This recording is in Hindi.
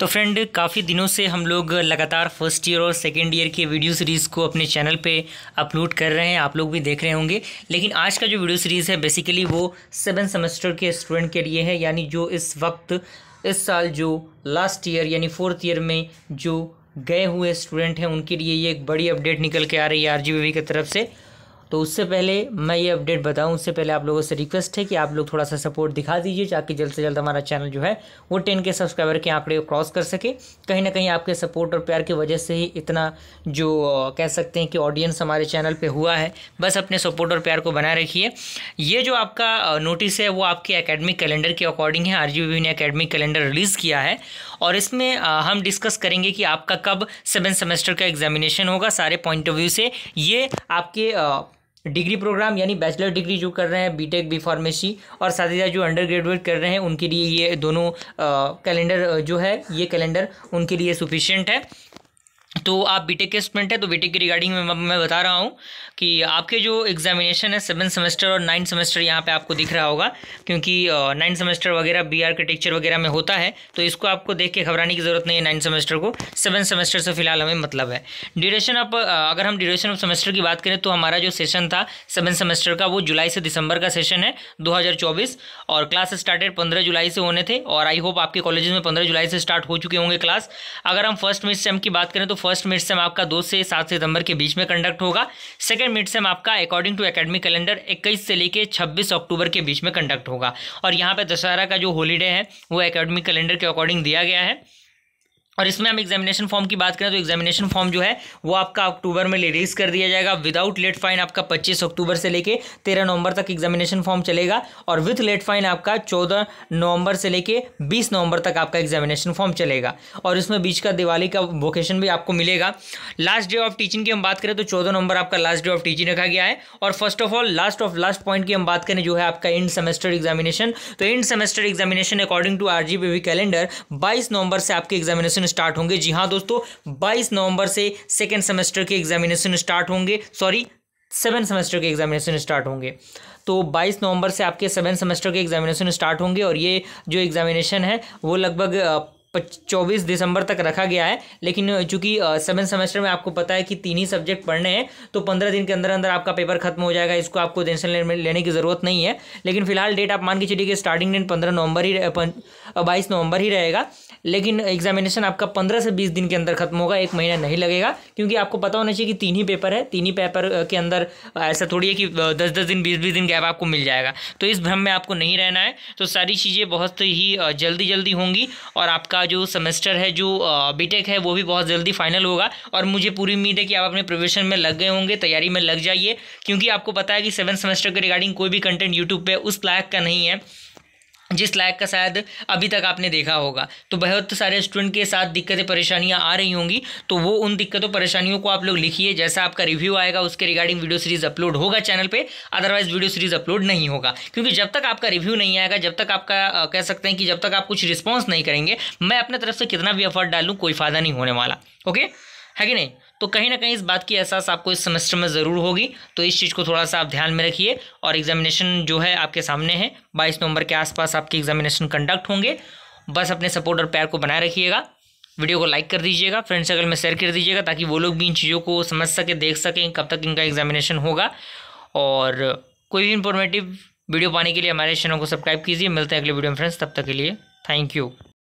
तो फ्रेंड काफ़ी दिनों से हम लोग लगातार फर्स्ट ईयर और सेकेंड ईयर के वीडियो सीरीज़ को अपने चैनल पे अपलोड कर रहे हैं आप लोग भी देख रहे होंगे लेकिन आज का जो वीडियो सीरीज़ है बेसिकली वो सेवन सेमेस्टर के स्टूडेंट के लिए है यानी जो इस वक्त इस साल जो लास्ट ईयर यानी फोर्थ ईयर में जो गए हुए स्टूडेंट हैं उनके लिए ये एक बड़ी अपडेट निकल के आ रही है आर की तरफ से तो उससे पहले मैं ये अपडेट बताऊं उससे पहले आप लोगों से रिक्वेस्ट है कि आप लोग थोड़ा सा सपोर्ट दिखा दीजिए ताकि जल्द से जल्द हमारा चैनल जो है वो टेन के सब्सक्राइबर के आंकड़े क्रॉस कर सके कहीं ना कहीं आपके सपोर्ट और प्यार की वजह से ही इतना जो कह सकते हैं कि ऑडियंस हमारे चैनल पर हुआ है बस अपने सपोर्ट और प्यार को बनाए रखिए ये जो आपका नोटिस है वो आपके अकेडमिक कैलेंडर के अकॉर्डिंग है आर ने अकेडमिक कैलेंडर रिलीज़ किया है और इसमें हम डिस्कस करेंगे कि आपका कब सेवन सेमेस्टर का एग्जामिनेशन होगा सारे पॉइंट ऑफ व्यू से ये आपके डिग्री प्रोग्राम यानी बैचलर डिग्री जो कर रहे हैं बीटेक बी फार्मेसी और साथ ही साथ जो अंडर ग्रेजुएट कर रहे हैं उनके लिए ये दोनों कैलेंडर जो है ये कैलेंडर उनके लिए सुफिशियंट है तो आप बीटेक के स्टूडेंट हैं तो बीटेक के रिगार्डिंग में मैं बता रहा हूँ कि आपके जो एग्जामिनेशन है सेवन सेमेस्टर और नाइन्थ सेमेस्टर यहाँ पे आपको दिख रहा होगा क्योंकि नाइन सेमेस्टर वगैरह बी आर टेक्चर वगैरह में होता है तो इसको आपको देख के घबराने की ज़रूरत नहीं है नाइन्थ सेमेस्टर को सेवन सेमेस्टर से फिलहाल हमें मतलब है ड्यूरेशन आप अगर हम ड्यूरेशन ऑफ सेमेस्टर की बात करें तो हमारा जो सेशन था सेवन सेमेस्टर का वो जुलाई से दिसंबर का सेशन है दो और क्लास स्टार्टेड पंद्रह जुलाई से होने थे और आई होप आपके कॉलेज में पंद्रह जुलाई से स्टार्ट हो चुके होंगे क्लास अगर हम फर्स्ट मिड सेम की बात करें तो फर्स्ट मिड सेम आपका दो से सात सितंबर के बीच में कंडक्ट होगा सेकेंड मिड सेम आपका अकॉर्डिंग टू एकेडमिक कैलेंडर इक्कीस से लेकर छब्बीस अक्टूबर के बीच में कंडक्ट होगा और यहाँ पर दशहरा का जो हॉलीडे है वो अकेडमिक कैलेंडर के अकॉर्डिंग दिया गया है और इसमें हम एग्जामिनेशन फॉर्म की बात करें तो एग्जामिनेशन फॉर्म जो है वो आपका अक्टूबर में रिलीज कर दिया जाएगा विदाउट लेट फाइन आपका 25 अक्टूबर से लेके 13 नवंबर तक एग्जामिनेशन फॉर्म चलेगा और विथ लेट फाइन आपका 14 नवंबर से लेके 20 नवंबर तक आपका एग्जामिनेशन फॉर्म चलेगा और इसमें बीच का दिवाली का वोकेशन भी आपको मिलेगा लास्ट डे ऑफ टीचिंग की हम बात करें तो चौदह नवंबर आपका लास्ट डे ऑफ टीचिंग रखा गया है और first of all last of last point की हम बात करें जो है आपका इंड सेमेस्टर एग्जामिनेशन तो end semester examination according to our calendar बाईस नवंबर से आपके एग्जामिनेशन स्टार्ट होंगे जी हाँ दोस्तों बाईस नवंबर से सेकेंड सेमेस्टर के एग्जामिनेशन स्टार्ट होंगे सॉरी सेवन सेमेस्टर के एग्जामिनेशन स्टार्ट होंगे तो 22 नवंबर से आपके सेवन सेमेस्टर के एग्जामिनेशन स्टार्ट होंगे और ये जो एग्जामिनेशन है वो लगभग चौबीस दिसंबर तक रखा गया है लेकिन चूंकि सेवन सेमेस्टर में आपको पता है कि तीन ही सब्जेक्ट पढ़ने हैं तो पंद्रह दिन के अंदर अंदर आपका पेपर खत्म हो जाएगा इसको आपको टेंशन लेने की ज़रूरत नहीं है लेकिन फिलहाल डेट आप मान के चलिए कि स्टार्टिंग डेट पंद्रह नवंबर ही बाईस नवंबर ही रहेगा लेकिन एग्जामिनेशन आपका पंद्रह से बीस दिन के अंदर खत्म होगा एक महीना नहीं लगेगा क्योंकि आपको पता होना चाहिए कि तीन ही पेपर है तीन ही पेपर के अंदर ऐसा थोड़ी है कि दस दस दिन बीस बीस दिन गैप आपको मिल जाएगा तो इस भ्रम में आपको नहीं रहना है तो सारी चीज़ें बहुत ही जल्दी जल्दी होंगी और आपका का जो सेमेस्टर है जो बीटेक है वो भी बहुत जल्दी फाइनल होगा और मुझे पूरी उम्मीद है कि आप अपने प्रिपरेशन में लग गए होंगे तैयारी में लग जाइए क्योंकि आपको पता है कि सेवन सेमेस्टर के रिगार्डिंग कोई भी कंटेंट यूट्यूब पर उस लायक का नहीं है जिस लायक का शायद अभी तक आपने देखा होगा तो बहुत सारे स्टूडेंट के साथ दिक्कतें परेशानियां आ रही होंगी तो वो उन दिक्कतों परेशानियों को आप लोग लिखिए जैसा आपका रिव्यू आएगा उसके रिगार्डिंग वीडियो सीरीज अपलोड होगा चैनल पे अदरवाइज वीडियो सीरीज अपलोड नहीं होगा क्योंकि जब तक आपका रिव्यू नहीं आएगा जब तक आपका कह सकते हैं कि जब तक आप कुछ रिस्पॉन्स नहीं करेंगे मैं अपने तरफ से कितना भी एफर्ट डालूँ कोई फायदा नहीं होने वाला ओके है कि नहीं तो कहीं ना कहीं इस बात की एहसास आपको इस सेमेस्टर में ज़रूर होगी तो इस चीज़ को थोड़ा सा आप ध्यान में रखिए और एग्जामिनेशन जो है आपके सामने है बाईस नवंबर के आसपास आपके एग्जामिनेशन कंडक्ट होंगे बस अपने सपोर्ट और प्यार को बनाए रखिएगा वीडियो को लाइक कर दीजिएगा फ्रेंड सर्कल में शेयर कर दीजिएगा ताकि वो लोग भी इन चीज़ों को समझ सकें देख सकें कब तक इनका एग्जामिनेशन होगा और कोई भी इंफॉर्मेटिव वीडियो पाने के लिए हमारे चैनल को सब्सक्राइब कीजिए मिलते हैं अगले वीडियो में फ्रेंड्स तब तक के लिए थैंक यू